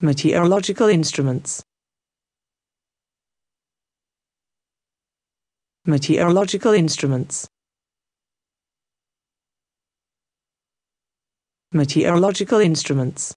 Meteorological instruments. Meteorological instruments. Meteorological instruments.